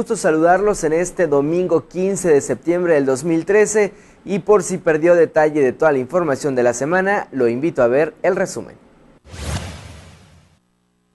Gusto saludarlos en este domingo 15 de septiembre del 2013 y por si perdió detalle de toda la información de la semana, lo invito a ver el resumen.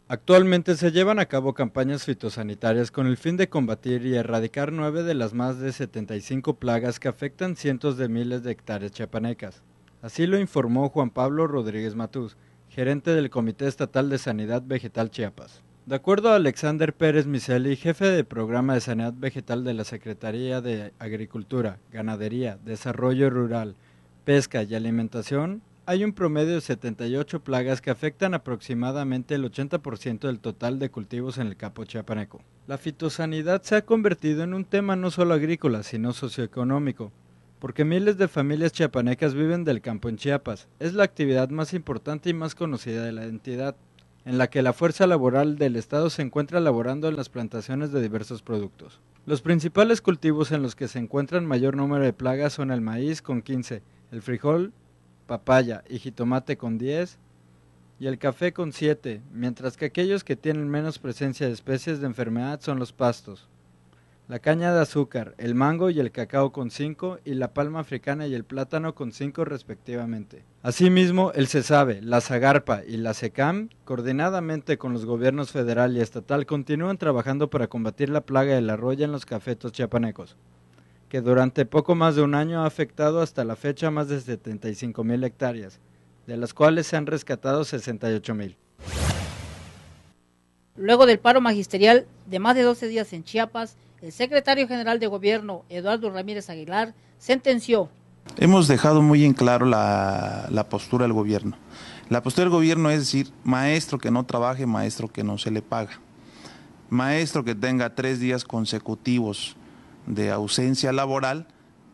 Actualmente se llevan a cabo campañas fitosanitarias con el fin de combatir y erradicar nueve de las más de 75 plagas que afectan cientos de miles de hectáreas chiapanecas. Así lo informó Juan Pablo Rodríguez Matús, gerente del Comité Estatal de Sanidad Vegetal Chiapas. De acuerdo a Alexander Pérez Miseli, jefe de programa de sanidad vegetal de la Secretaría de Agricultura, Ganadería, Desarrollo Rural, Pesca y Alimentación, hay un promedio de 78 plagas que afectan aproximadamente el 80% del total de cultivos en el campo Chiapaneco. La fitosanidad se ha convertido en un tema no solo agrícola, sino socioeconómico, porque miles de familias chiapanecas viven del campo en Chiapas. Es la actividad más importante y más conocida de la entidad en la que la fuerza laboral del Estado se encuentra laborando en las plantaciones de diversos productos. Los principales cultivos en los que se encuentran mayor número de plagas son el maíz con 15, el frijol, papaya y jitomate con 10 y el café con 7, mientras que aquellos que tienen menos presencia de especies de enfermedad son los pastos la caña de azúcar, el mango y el cacao con 5 y la palma africana y el plátano con 5 respectivamente. Asimismo, el CESABE, la SAGARPA y la SECAM, coordinadamente con los gobiernos federal y estatal, continúan trabajando para combatir la plaga de la roya en los cafetos chiapanecos, que durante poco más de un año ha afectado hasta la fecha más de 75 mil hectáreas, de las cuales se han rescatado 68 mil. Luego del paro magisterial de más de 12 días en Chiapas, el secretario general de gobierno, Eduardo Ramírez Aguilar, sentenció. Hemos dejado muy en claro la, la postura del gobierno. La postura del gobierno es decir, maestro que no trabaje, maestro que no se le paga. Maestro que tenga tres días consecutivos de ausencia laboral,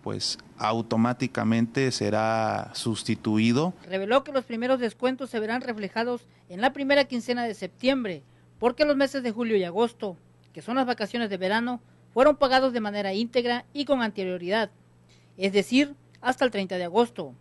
pues automáticamente será sustituido. Reveló que los primeros descuentos se verán reflejados en la primera quincena de septiembre, porque los meses de julio y agosto, que son las vacaciones de verano, fueron pagados de manera íntegra y con anterioridad, es decir, hasta el 30 de agosto.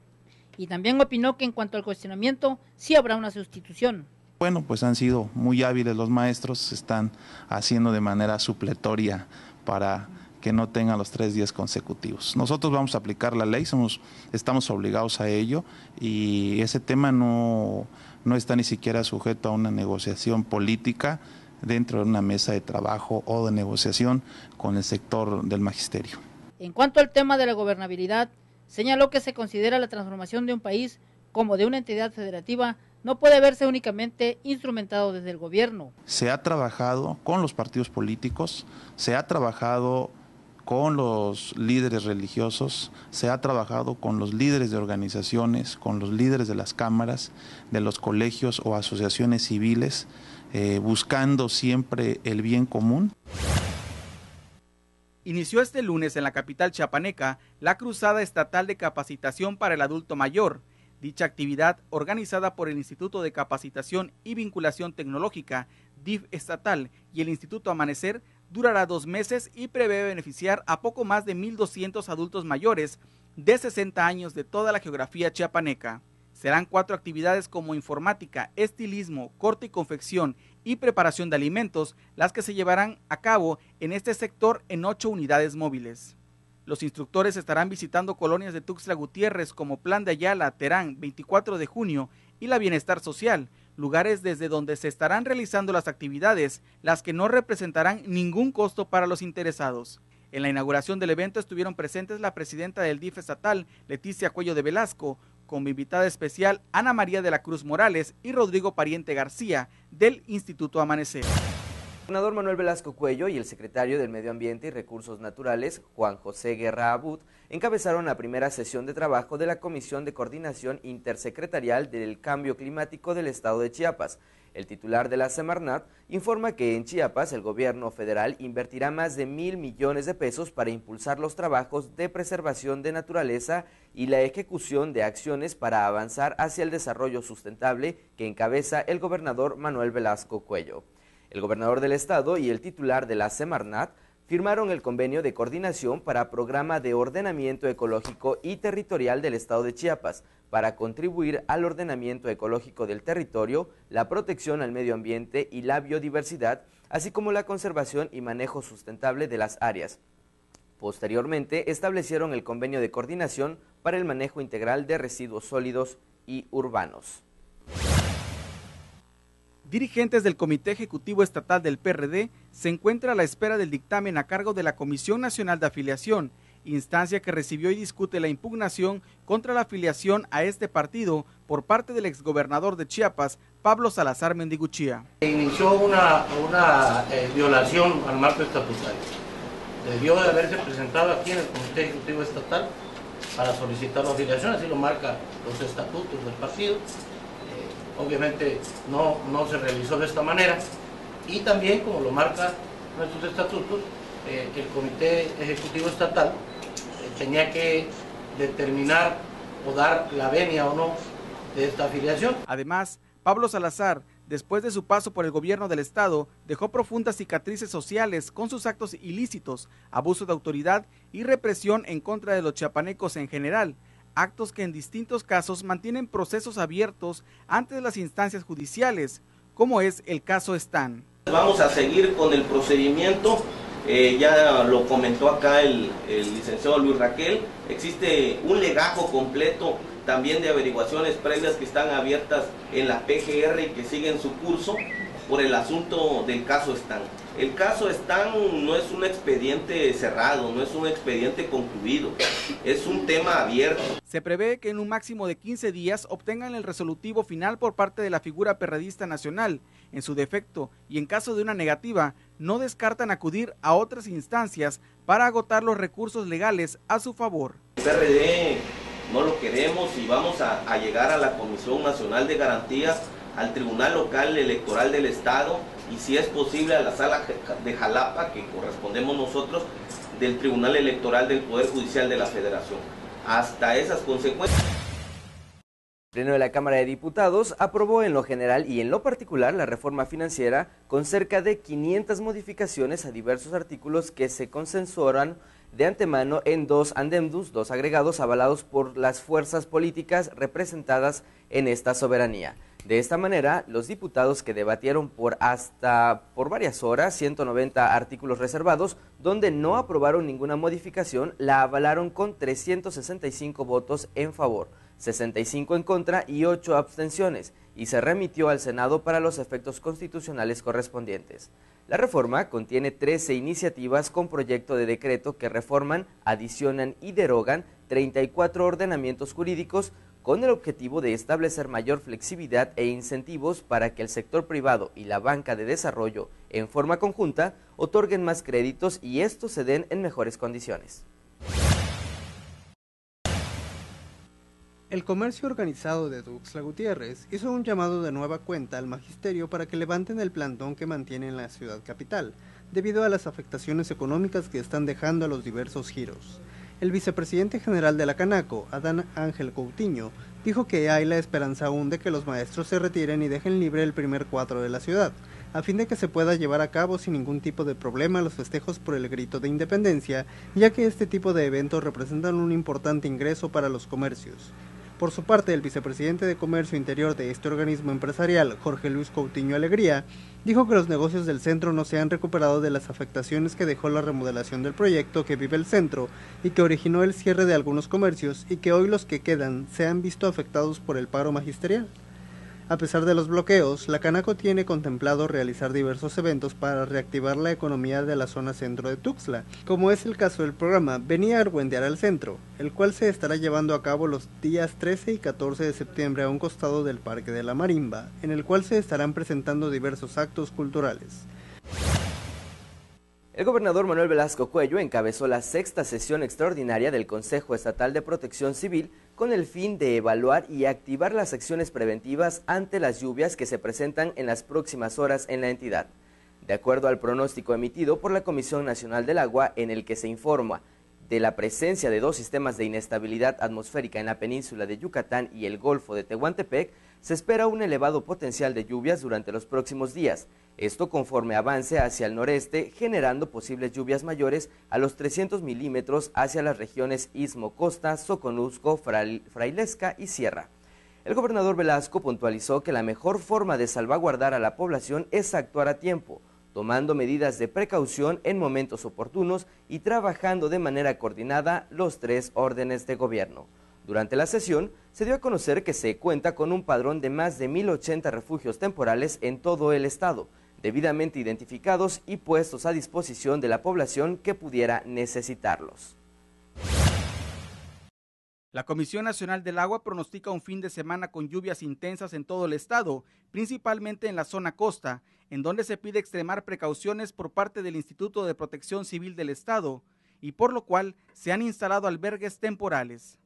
Y también opinó que en cuanto al cuestionamiento, sí habrá una sustitución. Bueno, pues han sido muy hábiles los maestros, se están haciendo de manera supletoria para que no tengan los tres días consecutivos. Nosotros vamos a aplicar la ley, somos, estamos obligados a ello y ese tema no, no está ni siquiera sujeto a una negociación política, dentro de una mesa de trabajo o de negociación con el sector del magisterio. En cuanto al tema de la gobernabilidad, señaló que se considera la transformación de un país como de una entidad federativa no puede verse únicamente instrumentado desde el gobierno. Se ha trabajado con los partidos políticos, se ha trabajado con los líderes religiosos, se ha trabajado con los líderes de organizaciones, con los líderes de las cámaras, de los colegios o asociaciones civiles, eh, buscando siempre el bien común. Inició este lunes en la capital chiapaneca la Cruzada Estatal de Capacitación para el Adulto Mayor. Dicha actividad, organizada por el Instituto de Capacitación y Vinculación Tecnológica, DIF Estatal y el Instituto Amanecer, durará dos meses y prevé beneficiar a poco más de 1.200 adultos mayores de 60 años de toda la geografía chiapaneca. Serán cuatro actividades como informática, estilismo, corte y confección y preparación de alimentos las que se llevarán a cabo en este sector en ocho unidades móviles. Los instructores estarán visitando colonias de Tuxtla Gutiérrez como Plan de Ayala, Terán, 24 de junio y la Bienestar Social, lugares desde donde se estarán realizando las actividades, las que no representarán ningún costo para los interesados. En la inauguración del evento estuvieron presentes la presidenta del DIF estatal, Leticia Cuello de Velasco, con invitada especial Ana María de la Cruz Morales y Rodrigo Pariente García del Instituto Amanecer. El gobernador Manuel Velasco Cuello y el secretario del Medio Ambiente y Recursos Naturales, Juan José Guerra Abud, encabezaron la primera sesión de trabajo de la Comisión de Coordinación Intersecretarial del Cambio Climático del Estado de Chiapas, el titular de la Semarnat informa que en Chiapas el gobierno federal invertirá más de mil millones de pesos para impulsar los trabajos de preservación de naturaleza y la ejecución de acciones para avanzar hacia el desarrollo sustentable que encabeza el gobernador Manuel Velasco Cuello. El gobernador del estado y el titular de la Semarnat firmaron el convenio de coordinación para programa de ordenamiento ecológico y territorial del Estado de Chiapas, para contribuir al ordenamiento ecológico del territorio, la protección al medio ambiente y la biodiversidad, así como la conservación y manejo sustentable de las áreas. Posteriormente, establecieron el convenio de coordinación para el manejo integral de residuos sólidos y urbanos dirigentes del Comité Ejecutivo Estatal del PRD se encuentra a la espera del dictamen a cargo de la Comisión Nacional de Afiliación, instancia que recibió y discute la impugnación contra la afiliación a este partido por parte del exgobernador de Chiapas, Pablo Salazar Mendiguchía. Se Inició una, eh, violación al marco estatutario. Debió de haberse presentado aquí en el Comité Ejecutivo Estatal para solicitar la afiliación, así lo marca los estatutos del partido obviamente no, no se realizó de esta manera. Y también, como lo marca nuestros estatutos, eh, el Comité Ejecutivo Estatal eh, tenía que determinar o dar la venia o no de esta afiliación. Además, Pablo Salazar, después de su paso por el gobierno del Estado, dejó profundas cicatrices sociales con sus actos ilícitos, abuso de autoridad y represión en contra de los chiapanecos en general actos que en distintos casos mantienen procesos abiertos ante las instancias judiciales, como es el caso Stan. Vamos a seguir con el procedimiento, eh, ya lo comentó acá el, licenciado Luis Raquel, existe un legajo completo también de averiguaciones previas que están abiertas en la PGR y que siguen su curso por el asunto del caso Stan. El caso es no es un expediente cerrado, no es un expediente concluido, es un tema abierto. Se prevé que en un máximo de 15 días obtengan el resolutivo final por parte de la figura perredista nacional. En su defecto y en caso de una negativa, no descartan acudir a otras instancias para agotar los recursos legales a su favor. El PRD no lo queremos y vamos a llegar a la Comisión Nacional de Garantías al Tribunal Local Electoral del Estado y si es posible a la sala de Jalapa, que correspondemos nosotros, del Tribunal Electoral del Poder Judicial de la Federación. Hasta esas consecuencias. El Pleno de la Cámara de Diputados aprobó en lo general y en lo particular la reforma financiera con cerca de 500 modificaciones a diversos artículos que se consensuaron de antemano en dos andemdus, dos agregados avalados por las fuerzas políticas representadas en esta soberanía. De esta manera, los diputados que debatieron por hasta por varias horas 190 artículos reservados, donde no aprobaron ninguna modificación, la avalaron con 365 votos en favor, 65 en contra y 8 abstenciones, y se remitió al Senado para los efectos constitucionales correspondientes. La reforma contiene 13 iniciativas con proyecto de decreto que reforman, adicionan y derogan 34 ordenamientos jurídicos con el objetivo de establecer mayor flexibilidad e incentivos para que el sector privado y la banca de desarrollo, en forma conjunta, otorguen más créditos y estos se den en mejores condiciones. El comercio organizado de Duxla Gutiérrez hizo un llamado de nueva cuenta al magisterio para que levanten el plantón que mantiene en la ciudad capital, debido a las afectaciones económicas que están dejando a los diversos giros. El vicepresidente general de la Canaco, Adán Ángel Coutinho, dijo que hay la esperanza aún de que los maestros se retiren y dejen libre el primer cuadro de la ciudad, a fin de que se pueda llevar a cabo sin ningún tipo de problema los festejos por el grito de independencia, ya que este tipo de eventos representan un importante ingreso para los comercios. Por su parte, el vicepresidente de Comercio Interior de este organismo empresarial, Jorge Luis Coutinho Alegría, dijo que los negocios del centro no se han recuperado de las afectaciones que dejó la remodelación del proyecto que vive el centro y que originó el cierre de algunos comercios y que hoy los que quedan se han visto afectados por el paro magisterial. A pesar de los bloqueos, la Canaco tiene contemplado realizar diversos eventos para reactivar la economía de la zona centro de Tuxtla, como es el caso del programa Venía a Argüendear al Centro, el cual se estará llevando a cabo los días 13 y 14 de septiembre a un costado del Parque de la Marimba, en el cual se estarán presentando diversos actos culturales. El gobernador Manuel Velasco Cuello encabezó la sexta sesión extraordinaria del Consejo Estatal de Protección Civil con el fin de evaluar y activar las acciones preventivas ante las lluvias que se presentan en las próximas horas en la entidad. De acuerdo al pronóstico emitido por la Comisión Nacional del Agua, en el que se informa de la presencia de dos sistemas de inestabilidad atmosférica en la península de Yucatán y el Golfo de Tehuantepec, se espera un elevado potencial de lluvias durante los próximos días, esto conforme avance hacia el noreste, generando posibles lluvias mayores a los 300 milímetros hacia las regiones Istmo Costa, Soconusco, Frailesca y Sierra. El gobernador Velasco puntualizó que la mejor forma de salvaguardar a la población es actuar a tiempo, tomando medidas de precaución en momentos oportunos y trabajando de manera coordinada los tres órdenes de gobierno. Durante la sesión, se dio a conocer que se cuenta con un padrón de más de 1.080 refugios temporales en todo el estado, debidamente identificados y puestos a disposición de la población que pudiera necesitarlos. La Comisión Nacional del Agua pronostica un fin de semana con lluvias intensas en todo el estado, principalmente en la zona costa, en donde se pide extremar precauciones por parte del Instituto de Protección Civil del Estado, y por lo cual se han instalado albergues temporales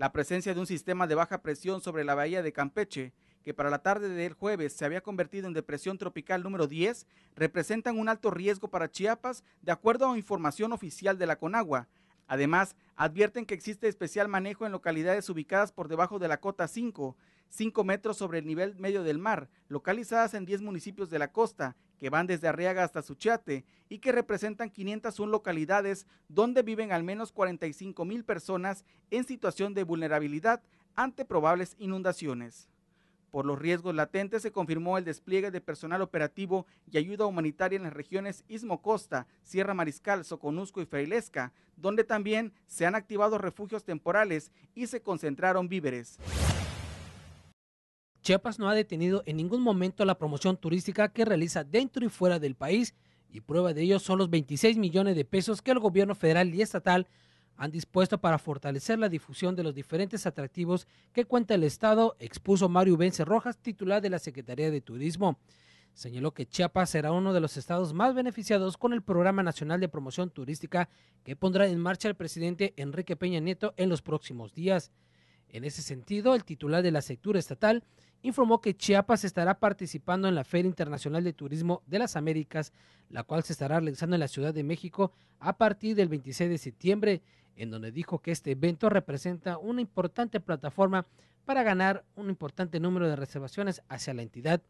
la presencia de un sistema de baja presión sobre la bahía de Campeche, que para la tarde del jueves se había convertido en depresión tropical número 10, representan un alto riesgo para Chiapas, de acuerdo a información oficial de la Conagua. Además, advierten que existe especial manejo en localidades ubicadas por debajo de la cota 5, 5 metros sobre el nivel medio del mar, localizadas en 10 municipios de la costa que van desde Arriaga hasta Suchiate y que representan 501 localidades donde viven al menos 45 mil personas en situación de vulnerabilidad ante probables inundaciones. Por los riesgos latentes se confirmó el despliegue de personal operativo y ayuda humanitaria en las regiones Istmo Costa, Sierra Mariscal, Soconusco y Frailesca, donde también se han activado refugios temporales y se concentraron víveres. Chiapas no ha detenido en ningún momento la promoción turística que realiza dentro y fuera del país y prueba de ello son los 26 millones de pesos que el gobierno federal y estatal han dispuesto para fortalecer la difusión de los diferentes atractivos que cuenta el Estado, expuso Mario Vence Rojas, titular de la Secretaría de Turismo. Señaló que Chiapas será uno de los estados más beneficiados con el Programa Nacional de Promoción Turística que pondrá en marcha el presidente Enrique Peña Nieto en los próximos días. En ese sentido, el titular de la Secretaría estatal informó que Chiapas estará participando en la Feria Internacional de Turismo de las Américas, la cual se estará realizando en la Ciudad de México a partir del 26 de septiembre, en donde dijo que este evento representa una importante plataforma para ganar un importante número de reservaciones hacia la entidad.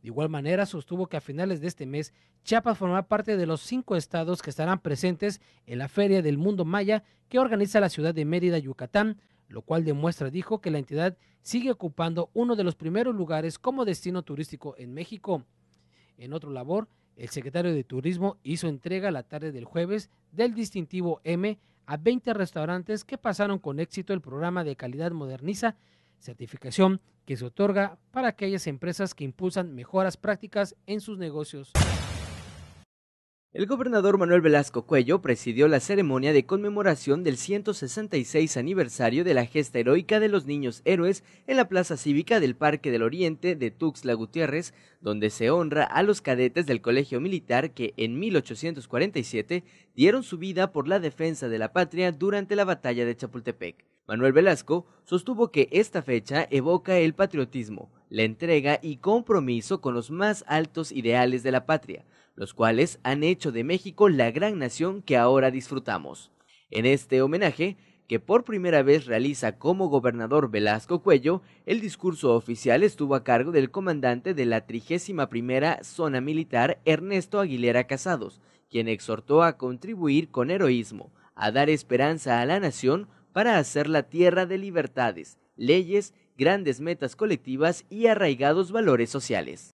De igual manera, sostuvo que a finales de este mes, Chiapas formará parte de los cinco estados que estarán presentes en la Feria del Mundo Maya que organiza la ciudad de Mérida, Yucatán, lo cual demuestra, dijo, que la entidad sigue ocupando uno de los primeros lugares como destino turístico en México. En otro labor, el secretario de Turismo hizo entrega la tarde del jueves del distintivo M a 20 restaurantes que pasaron con éxito el programa de calidad moderniza, certificación que se otorga para aquellas empresas que impulsan mejoras prácticas en sus negocios. El gobernador Manuel Velasco Cuello presidió la ceremonia de conmemoración del 166 aniversario de la gesta heroica de los niños héroes en la Plaza Cívica del Parque del Oriente de Tuxtla Gutiérrez, donde se honra a los cadetes del Colegio Militar que en 1847 dieron su vida por la defensa de la patria durante la batalla de Chapultepec. Manuel Velasco sostuvo que esta fecha evoca el patriotismo, la entrega y compromiso con los más altos ideales de la patria los cuales han hecho de México la gran nación que ahora disfrutamos. En este homenaje, que por primera vez realiza como gobernador Velasco Cuello, el discurso oficial estuvo a cargo del comandante de la 31 Zona Militar Ernesto Aguilera Casados, quien exhortó a contribuir con heroísmo, a dar esperanza a la nación para hacer la tierra de libertades, leyes, grandes metas colectivas y arraigados valores sociales.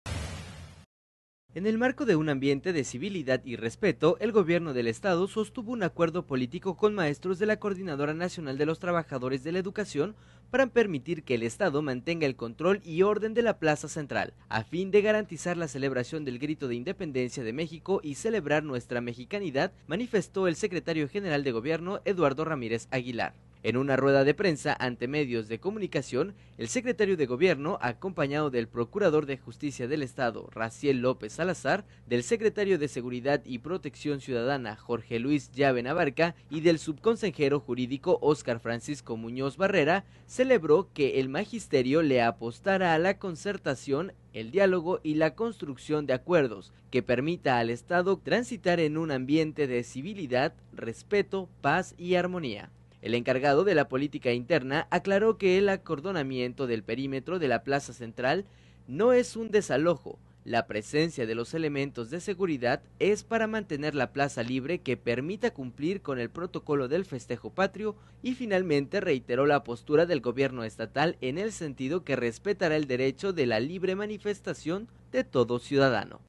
En el marco de un ambiente de civilidad y respeto, el gobierno del estado sostuvo un acuerdo político con maestros de la Coordinadora Nacional de los Trabajadores de la Educación para permitir que el estado mantenga el control y orden de la plaza central, a fin de garantizar la celebración del grito de independencia de México y celebrar nuestra mexicanidad, manifestó el secretario general de gobierno Eduardo Ramírez Aguilar. En una rueda de prensa ante medios de comunicación, el secretario de Gobierno, acompañado del Procurador de Justicia del Estado, Raciel López Salazar, del secretario de Seguridad y Protección Ciudadana, Jorge Luis Llave Navarca, y del subconsejero jurídico Óscar Francisco Muñoz Barrera, celebró que el magisterio le apostara a la concertación el diálogo y la construcción de acuerdos que permita al Estado transitar en un ambiente de civilidad, respeto, paz y armonía. El encargado de la política interna aclaró que el acordonamiento del perímetro de la Plaza Central no es un desalojo. La presencia de los elementos de seguridad es para mantener la plaza libre que permita cumplir con el protocolo del festejo patrio y finalmente reiteró la postura del gobierno estatal en el sentido que respetará el derecho de la libre manifestación de todo ciudadano.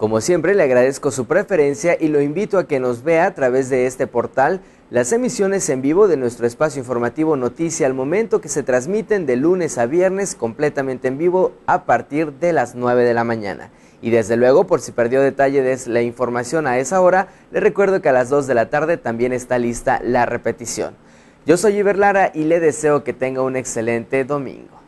Como siempre, le agradezco su preferencia y lo invito a que nos vea a través de este portal las emisiones en vivo de nuestro espacio informativo Noticia al Momento que se transmiten de lunes a viernes completamente en vivo a partir de las 9 de la mañana. Y desde luego, por si perdió detalle de la información a esa hora, le recuerdo que a las 2 de la tarde también está lista la repetición. Yo soy Iberlara Lara y le deseo que tenga un excelente domingo.